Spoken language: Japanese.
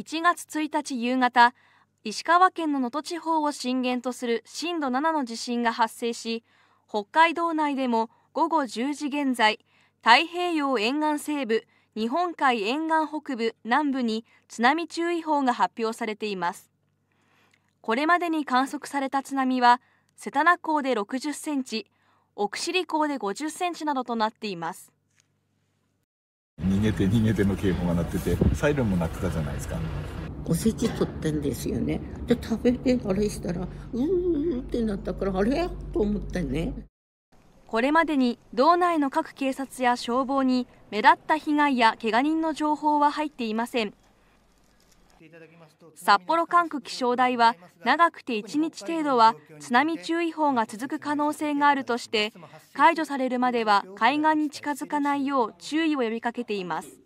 1月1日夕方石川県の能登地方を震源とする震度7の地震が発生し北海道内でも午後10時現在太平洋沿岸西部日本海沿岸北部南部に津波注意報が発表されていますこれまでに観測された津波は瀬田名港で60センチ奥尻港で50センチなどとなっています逃げて逃げての警報が鳴ってて、サイレンも鳴ってたじゃないですか。おせち取ってんですよね。で、食べてあれしたら、うーってなったから、あれと思ってね。これまでに道内の各警察や消防に目立った被害やけが人の情報は入っていません。札幌管区気象台は長くて1日程度は津波注意報が続く可能性があるとして解除されるまでは海岸に近づかないよう注意を呼びかけています。